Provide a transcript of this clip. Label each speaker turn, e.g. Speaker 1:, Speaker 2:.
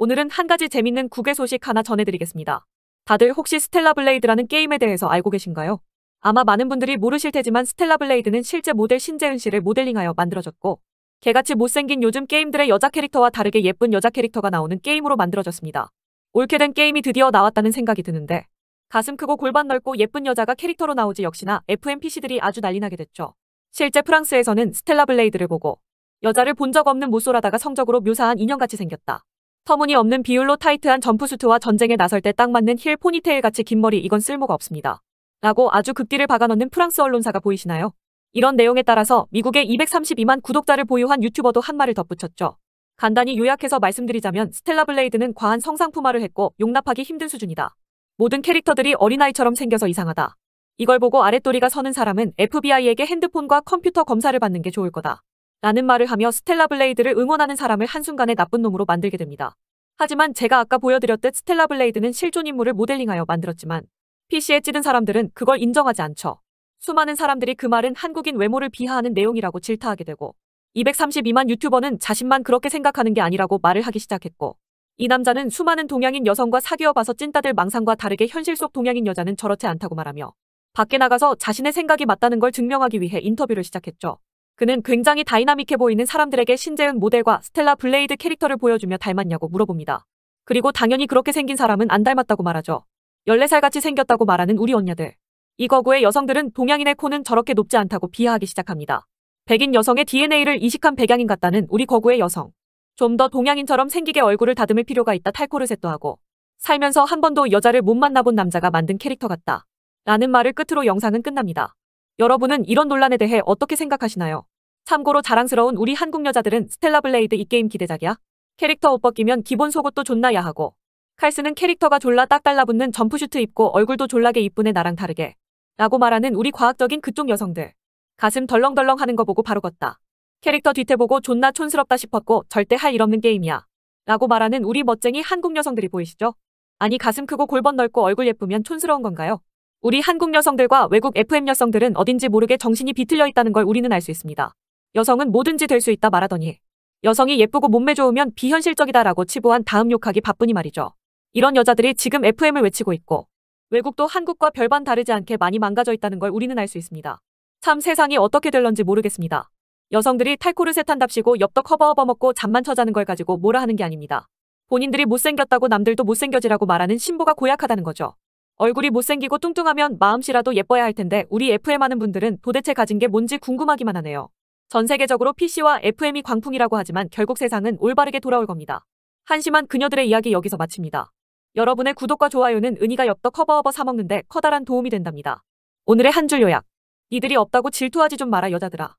Speaker 1: 오늘은 한 가지 재밌는 국외 소식 하나 전해드리겠습니다. 다들 혹시 스텔라 블레이드라는 게임에 대해서 알고 계신가요? 아마 많은 분들이 모르실 테지만 스텔라 블레이드는 실제 모델 신재은 씨를 모델링하여 만들어졌고 개같이 못생긴 요즘 게임들의 여자 캐릭터와 다르게 예쁜 여자 캐릭터가 나오는 게임으로 만들어졌습니다. 옳게 된 게임이 드디어 나왔다는 생각이 드는데 가슴 크고 골반 넓고 예쁜 여자가 캐릭터로 나오지 역시나 FMPC들이 아주 난리나게 됐죠. 실제 프랑스에서는 스텔라 블레이드를 보고 여자를 본 적 없는 모쏠하다가 성적으로 묘사한 인형같이 생겼다. 터무니없는 비율로 타이트한 점프수트와 전쟁에 나설 때 딱 맞는 힐 포니테일같이 긴 머리 이건 쓸모가 없습니다. 라고 아주 극딜을 박아넣는 프랑스 언론사가 보이시나요? 이런 내용에 따라서 미국의 232만 구독자를 보유한 유튜버도 한 말을 덧붙였죠. 간단히 요약해서 말씀드리자면 스텔라 블레이드는 과한 성상품화를 했고 용납하기 힘든 수준이다. 모든 캐릭터들이 어린아이처럼 생겨서 이상하다. 이걸 보고 아랫도리가 서는 사람은 FBI에게 핸드폰과 컴퓨터 검사를 받는 게 좋을 거다. 라는 말을 하며 스텔라 블레이드를 응원하는 사람을 한순간에 나쁜 놈으로 만들게 됩니다. 하지만 제가 아까 보여드렸듯 스텔라 블레이드는 실존 인물을 모델링하여 만들었지만 PC에 찌든 사람들은 그걸 인정하지 않죠. 수많은 사람들이 그 말은 한국인 외모를 비하하는 내용이라고 질타하게 되고 232만 유튜버는 자신만 그렇게 생각하는 게 아니라고 말을 하기 시작했고 이 남자는 수많은 동양인 여성과 사귀어 봐서 찐따들 망상과 다르게 현실 속 동양인 여자는 저렇지 않다고 말하며 밖에 나가서 자신의 생각이 맞다는 걸 증명하기 위해 인터뷰를 시작했죠. 그는 굉장히 다이나믹해 보이는 사람들에게 신재은 모델과 스텔라 블레이드 캐릭터를 보여주며 닮았냐고 물어봅니다. 그리고 당연히 그렇게 생긴 사람은 안 닮았다고 말하죠. 14살 같이 생겼다고 말하는 우리 언니들. 이 거구의 여성들은 동양인의 코는 저렇게 높지 않다고 비하하기 시작합니다. 백인 여성의 DNA를 이식한 백양인 같다는 우리 거구의 여성. 좀 더 동양인처럼 생기게 얼굴을 다듬을 필요가 있다 탈코르셋도 하고 살면서 한 번도 여자를 못 만나본 남자가 만든 캐릭터 같다. 라는 말을 끝으로 영상은 끝납니다. 여러분은 이런 논란에 대해 어떻게 생각하시나요? 참고로 자랑스러운 우리 한국 여자들은 스텔라 블레이드 이 게임 기대작이야. 캐릭터 옷 벗기면 기본 속옷도 존나 야하고 칼스는 캐릭터가 졸라 딱 달라붙는 점프슈트 입고 얼굴도 졸라게 이쁜애 나랑 다르게 라고 말하는 우리 과학적인 그쪽 여성들. 가슴 덜렁덜렁 하는 거 보고 바로 걷다. 캐릭터 뒤태 보고 존나 촌스럽다 싶었고 절대 할 일 없는 게임이야. 라고 말하는 우리 멋쟁이 한국 여성들이 보이시죠? 아니 가슴 크고 골반 넓고 얼굴 예쁘면 촌스러운 건가요? 우리 한국 여성들과 외국 FM 여성들은 어딘지 모르게 정신이 비틀려 있다는 걸 우리는 알 수 있습니다. 여성은 뭐든지 될 수 있다 말하더니 여성이 예쁘고 몸매 좋으면 비현실적이다라고 치부한 다음 욕하기 바쁘니 말이죠. 이런 여자들이 지금 FM을 외치고 있고 외국도 한국과 별반 다르지 않게 많이 망가져 있다는 걸 우리는 알 수 있습니다. 참 세상이 어떻게 될런지 모르겠습니다. 여성들이 탈코르셋 탄답시고 엽떡 허버허버 먹고 잠만 쳐자는 걸 가지고 뭐라 하는 게 아닙니다. 본인들이 못생겼다고 남들도 못생겨지라고 말하는 신보가 고약하다는 거죠. 얼굴이 못생기고 뚱뚱하면 마음씨라도 예뻐야 할 텐데 우리 FM 하는 분들은 도대체 가진 게 뭔지 궁금하기만 하네요. 전 세계적으로 PC와 FM이 광풍이라고 하지만 결국 세상은 올바르게 돌아올 겁니다. 한심한 그녀들의 이야기 여기서 마칩니다. 여러분의 구독과 좋아요는 은희가 엽떡 커버업버 사먹는데 커다란 도움이 된답니다. 오늘의 한 줄 요약. 이들이 없다고 질투하지 좀 마라 여자들아.